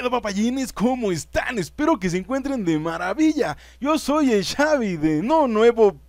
¡Hola papayines? ¿Cómo están? Espero que se encuentren de maravilla. Yo soy el Xavi de No Nuevo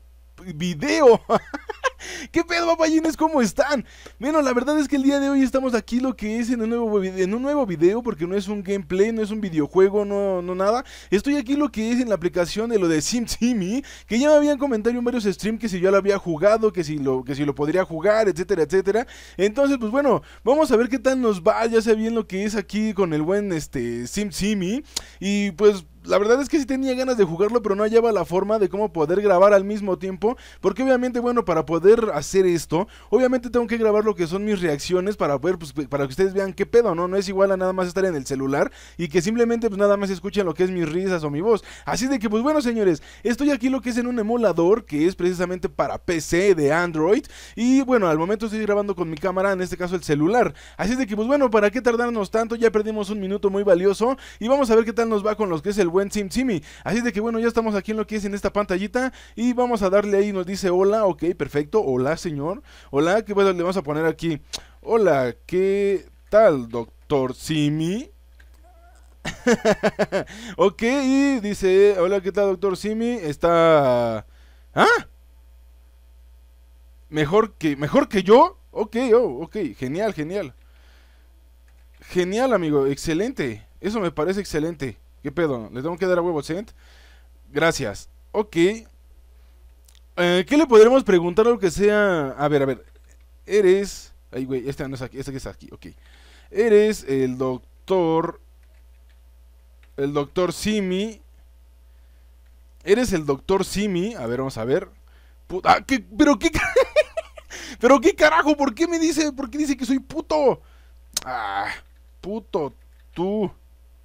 Video. ¿Qué pedo, papayines? ¿Cómo están? Bueno, la verdad es que el día de hoy estamos aquí lo que es en un nuevo, en un nuevo video, porque no es un gameplay, no es un videojuego, no, no nada. Estoy aquí lo que es en la aplicación de lo de SimSimi, que ya me habían comentado en varios streams que si yo lo había jugado, que si lo, que si lo podría jugar, etcétera, etcétera. Entonces, pues bueno, vamos a ver qué tal nos va, ya sé bien lo que es aquí con el buen este SimSimi. Y pues la verdad es que sí tenía ganas de jugarlo, pero no hallaba la forma de cómo poder grabar al mismo tiempo. Porque obviamente, bueno, para poder hacer esto, obviamente tengo que grabar lo que son mis reacciones para poder, pues, para que ustedes vean qué pedo, ¿no? No es igual a nada más estar en el celular y que simplemente, pues nada más escuchen lo que es mis risas o mi voz. Así de que, pues bueno, señores, estoy aquí lo que es en un emulador que es precisamente para PC de Android. Y bueno, al momento estoy grabando con mi cámara, en este caso el celular. Así de que, pues bueno, ¿para qué tardarnos tanto? Ya perdimos un minuto muy valioso y vamos a ver qué tal nos va con lo que es el Así de que bueno, ya estamos aquí en lo que es en esta pantallita y vamos a darle ahí, nos dice hola, ok, perfecto, hola señor, hola, que bueno, le vamos a poner aquí, hola, ¿qué tal, doctor Simi? ok, y dice, hola, ¿qué tal, doctor Simi? Está... ¿Ah? ¿Mejor que, mejor que yo? Ok, oh, ok, genial, genial. Genial, amigo, excelente. Eso me parece excelente. ¿Qué pedo? ¿Le tengo que dar a huevo Cent? Gracias. Ok. Eh, ¿Qué le podremos preguntar lo que sea? A ver, a ver. Eres. Ay, güey, este no es aquí, este que está aquí, ok. Eres el doctor. El doctor Simi. Eres el doctor Simi. A ver, vamos a ver. Ah, ¿Pero qué carajo? ¿Por qué me dice? ¿Por qué dice que soy puto? Ah, puto tú.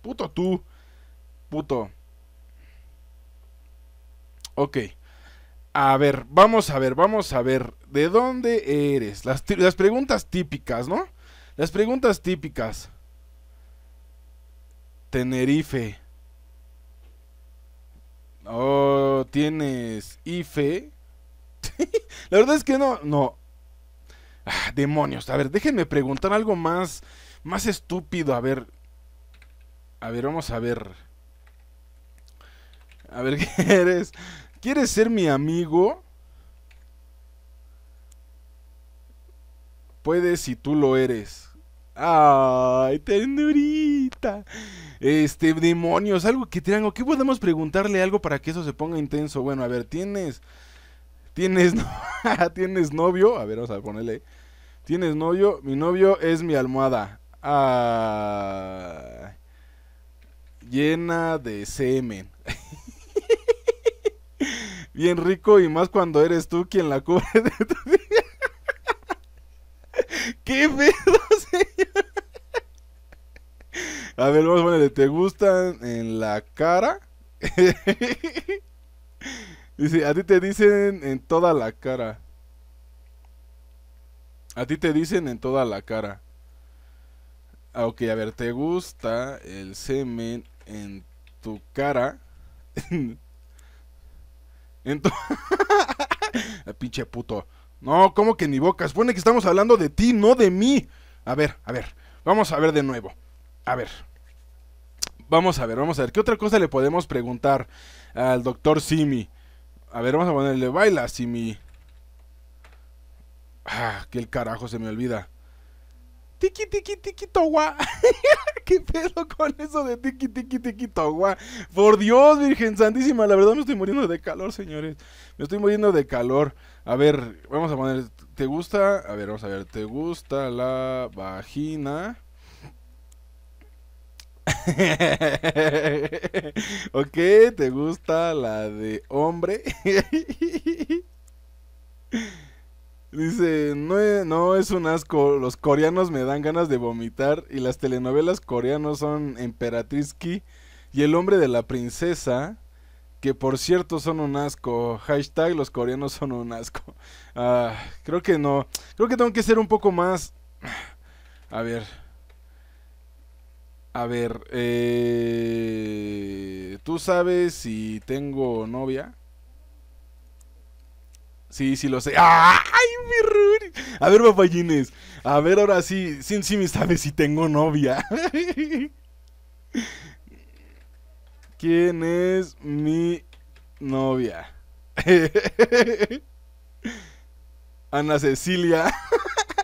Puto tú puto. Ok. A ver, vamos a ver, vamos a ver. ¿De dónde eres? Las, preguntas típicas, ¿no? Las preguntas típicas. Tenerife. Oh, tienes IFE. La verdad es que no, no. Ah, demonios, a ver, déjenme preguntar algo más, más estúpido. A ver, a ver, vamos a ver. A ver, ¿qué eres? ¿Quieres ser mi amigo? Puedes si tú lo eres. Ay, ternurita. Este, demonios, algo que tengan. ¿Qué podemos preguntarle algo para que eso se ponga intenso? Bueno, a ver, ¿tienes. ¿Tienes, ¿tienes novio? A ver, vamos a ponerle. ¿Tienes novio? Mi novio es mi almohada. Ah, llena de semen. bien rico y más cuando eres tú quien la cubre de tu ¿Qué pedo, señor? A ver, vamos a ponerle, ¿te gustan en la cara? Dice, a ti te dicen en toda la cara. A ti te dicen en toda la cara. Ah, ok, a ver, ¿te gusta el semen en tu cara? Entonces, ah, pinche puto. No, ¿cómo que ni boca? Supone que estamos hablando de ti, no de mí. A ver, a ver. Vamos a ver de nuevo. A ver. Vamos a ver, vamos a ver. ¿Qué otra cosa le podemos preguntar al doctor Simi? A ver, vamos a ponerle baila, Simi. Ah, que el carajo se me olvida. Tiki, tiki, tiki, towa. ¿Qué pedo con eso de tiki tiki tiki togua? Por Dios, Virgen Santísima, la verdad me estoy muriendo de calor, señores. Me estoy muriendo de calor. A ver, vamos a poner, ¿te gusta? A ver, vamos a ver, ¿te gusta la vagina? ok, ¿te gusta la de hombre? Dice, e, no es, un asco, los coreanos me dan ganas de vomitar y las telenovelas coreanas son Emperatriz Ki y El hombre de la princesa, que por cierto son un asco. Hashtag los coreanos son un asco. Ah, creo que no, creo que tengo que ser un poco más... A ver. A ver, eh, ¿tú sabes si tengo novia? Sí, sí lo sé. ¡Ah! A ver, papayines. A ver, ahora sí. Sin sí me sabe si tengo novia. ¿Quién es mi novia? Ana Cecilia.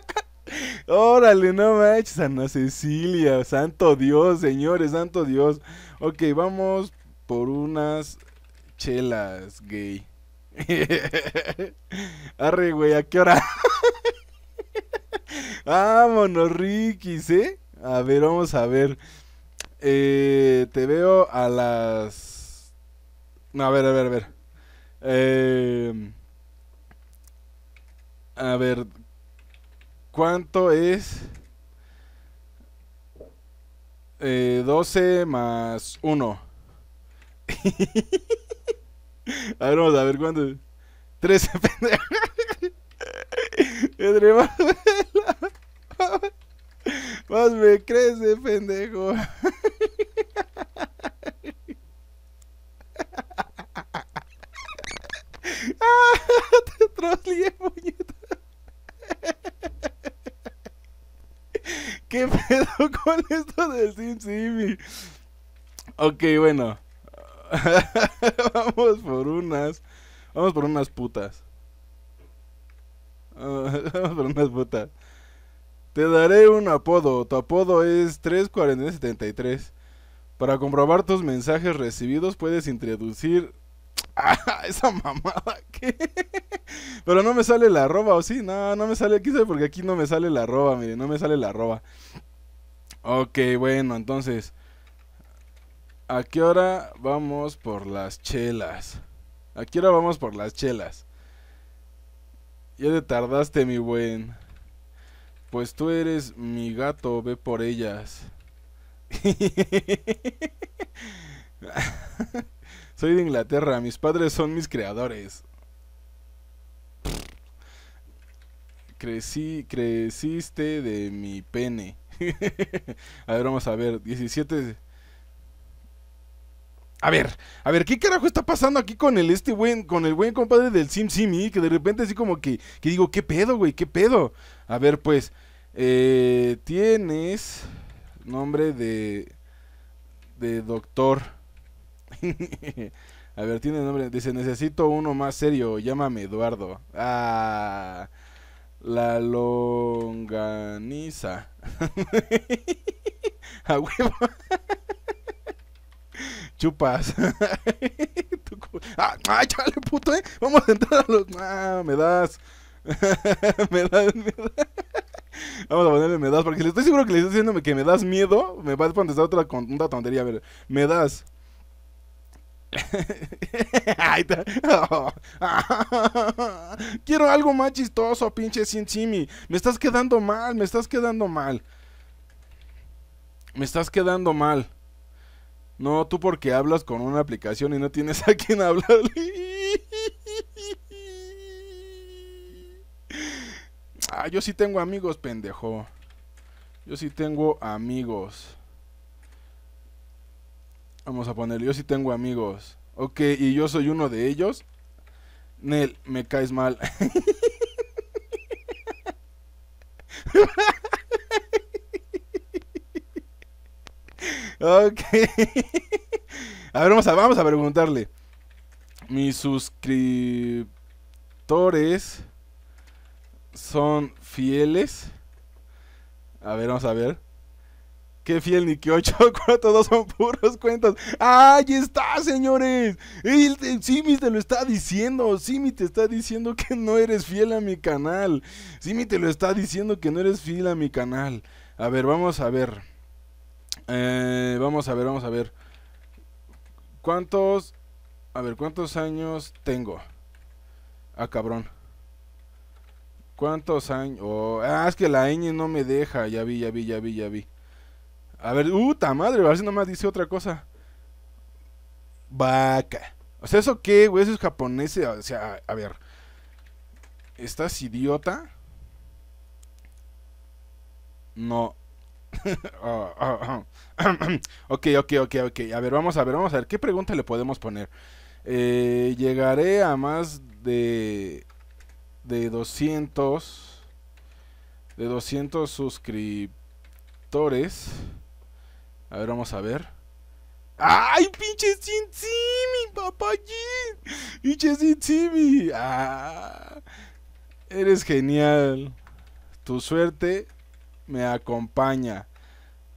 Órale, no manches, Ana Cecilia. Santo Dios, señores, santo Dios. Ok, vamos por unas chelas, gay. Arre, güey, ¿a qué hora? Vámonos, Ricky, ¿eh? A ver, vamos a ver. Eh, te veo a las. a ver, a ver, a ver. Eh... A ver. ¿Cuánto es? Eh, 12 más 1. a ver, vamos a ver cuánto. 13, Más me crece, pendejo. ah, te troleé, puñeta. ¿Qué pedo con esto del Sim Simi? Ok, bueno. Vamos por unas. Vamos por unas putas. Vamos por unas putas. Te daré un apodo. Tu apodo es 34973. Para comprobar tus mensajes recibidos puedes introducir... Ah, esa mamada que... Pero no me sale la arroba, ¿o sí? No, no me sale aquí, Porque aquí no me sale la arroba, mire, no me sale la arroba. Ok, bueno, entonces... ¿A qué hora vamos por las chelas? ¿A qué hora vamos por las chelas? Ya te tardaste, mi buen. Pues tú eres mi gato, ve por ellas. Soy de Inglaterra, mis padres son mis creadores. Crecí, creciste de mi pene. a ver, vamos a ver. 17 a ver, a ver, ¿qué carajo está pasando aquí con el este buen, con el buen compadre del Sim Que de repente así como que, digo, ¿qué pedo, güey? ¿Qué pedo? A ver, pues, eh, tienes nombre de, de doctor. a ver, tiene nombre, dice, necesito uno más serio, llámame Eduardo. Ah, la longaniza. a huevo chupas. ah, ay, chale, puto, ¿eh? Vamos a entrar a los... Ah, me das. me das, me das. Vamos a ponerle me das, porque le estoy seguro que le estoy diciendo que me das miedo. Me va a contestar otra, una tontería. A ver, me das. Quiero algo más chistoso, pinche Simi Me estás quedando mal, me estás quedando mal. Me estás quedando mal. No, tú porque hablas con una aplicación y no tienes a quien hablarle. Ah, yo sí tengo amigos, pendejo. Yo sí tengo amigos. Vamos a poner yo sí tengo amigos. Ok, y yo soy uno de ellos. Nel, me caes mal. Ok. A ver, vamos a, preguntarle. Mis suscriptores son fieles. A ver, vamos a ver. Qué fiel ni qué 8, cuatro? Todos son puros cuentos. ¡Ahí está, señores! Simi te lo está diciendo. Simi te está diciendo que no eres fiel a mi canal. Simi te lo está diciendo que no eres fiel a mi canal. A ver, vamos a ver. Eh, vamos a ver, vamos a ver. ¿Cuántos... A ver, ¿cuántos años tengo? Ah, cabrón. ¿Cuántos años? Oh, ah, es que la ñ no me deja. Ya vi, ya vi, ya vi, ya vi. A ver, puta madre, a ver si nomás dice otra cosa. Vaca. O sea, ¿eso qué, güey? Eso es japonés. O sea, a, a ver. ¿Estás idiota? No. Oh, oh, oh. ok, ok, ok, ok. A ver, vamos a ver, vamos a ver. ¿Qué pregunta le podemos poner? Eh, llegaré a más de, de 200 de 200 suscriptores. A ver, vamos a ver. ¡Ay, pinche sincimi! papayín! ¡Pinche simi! ¡Ah! Eres genial. Tu suerte me acompaña.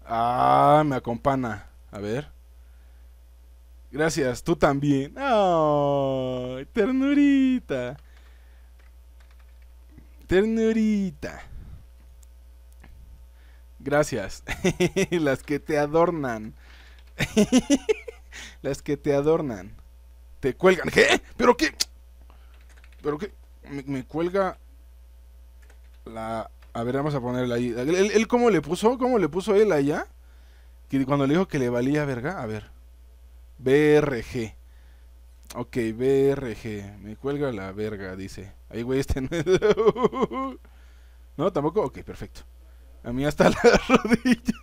Ah, me acompaña. A ver. Gracias, tú también. ¡Oh! Ternurita. Ternurita. Gracias. Las que te adornan. Las que te adornan. Te cuelgan. ¿Qué? ¿Pero qué? ¿Pero qué? me cuelga la a ver, vamos a ponerla ahí. ¿Él, cómo le puso? ¿Cómo le puso él allá? Que cuando le dijo que le valía verga. A ver. BRG. Ok, BRG. Me cuelga la verga, dice. Ahí, güey, este no No, tampoco. Ok, perfecto. A mí hasta la rodilla.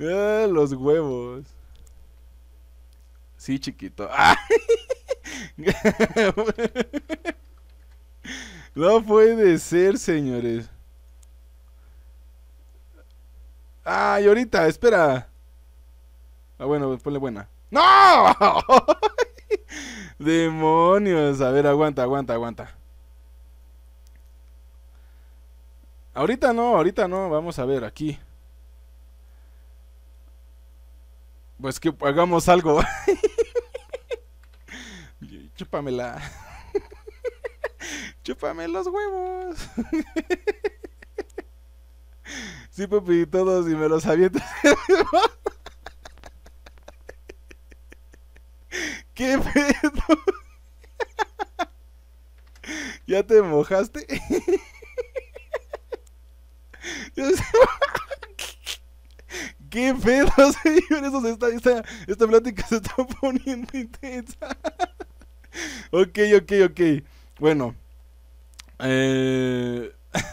Ah, los huevos. Sí, chiquito. No puede ser, señores. Ay, ahorita, espera. Ah, bueno, ponle buena. ¡No! Demonios. A ver, aguanta, aguanta, aguanta. Ahorita no, ahorita no. Vamos a ver aquí. Pues que hagamos algo. Chúpamela chúpame los huevos. sí, papi, todos y me los avientas. ¿Qué pedo? ¿Ya te mojaste? ¿Qué pedo, señor? esta plática se está poniendo intensa. ok, ok, ok. Bueno, eh...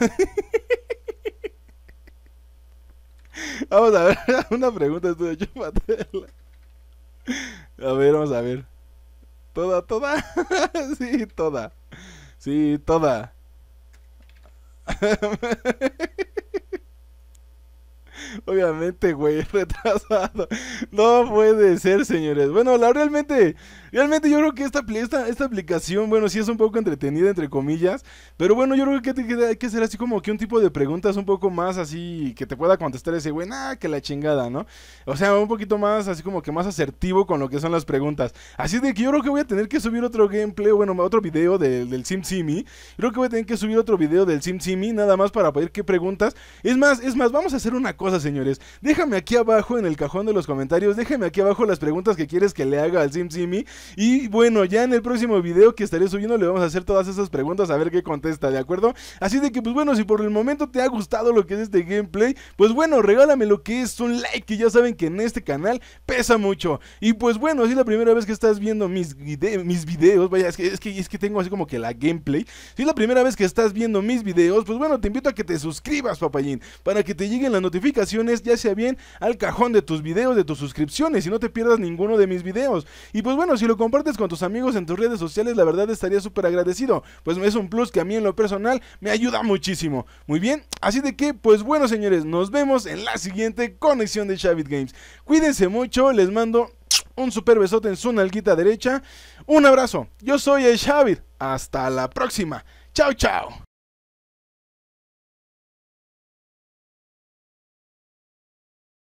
vamos a ver, una pregunta hecho de Chupatela. A ver, vamos a ver. Toda, toda. sí, toda. Sí, toda. Obviamente, güey, retrasado. No puede ser, señores. Bueno, la realmente Realmente yo creo que esta, esta, esta aplicación, bueno, sí es un poco entretenida, entre comillas, pero bueno, yo creo que hay que, hacer así como que un tipo de preguntas un poco más así que te pueda contestar ese güey, ah, que la chingada, ¿no? O sea, un poquito más así como que más asertivo con lo que son las preguntas. Así de que yo creo que voy a tener que subir otro gameplay, bueno, otro video sim del SimSimi. Creo que voy a tener que subir otro video del SimSimi, nada más para pedir que preguntas. Es más, es más, vamos a hacer una cosa, señores. Déjame aquí abajo en el cajón de los comentarios, déjame aquí abajo las preguntas que quieres que le haga al SimSimi. Y bueno, ya en el próximo video que estaré subiendo le vamos a hacer todas esas preguntas a ver qué contesta, ¿de acuerdo? Así de que pues bueno, si por el momento te ha gustado lo que es este gameplay, pues bueno, regálame lo que es un like, que ya saben que en este canal pesa mucho. Y pues bueno, si es la primera vez que estás viendo mis, mis videos, vaya, es que, es que, es, que, tengo así como que la gameplay. Si es la primera vez que estás viendo mis videos, pues bueno, te invito a que te suscribas, papayín, para que te lleguen las notificaciones, ya sea bien al cajón de tus videos, de tus suscripciones, y no te pierdas ninguno de mis videos. Y pues bueno, si lo compartes con tus amigos en tus redes sociales, la verdad estaría súper agradecido. Pues es un plus que a mí en lo personal me ayuda muchísimo. Muy bien, así de que, pues bueno, señores, nos vemos en la siguiente conexión de Shavit Games. Cuídense mucho, les mando un super besote en su nalguita derecha. Un abrazo, yo soy el Shavit. Hasta la próxima. Chao, chao.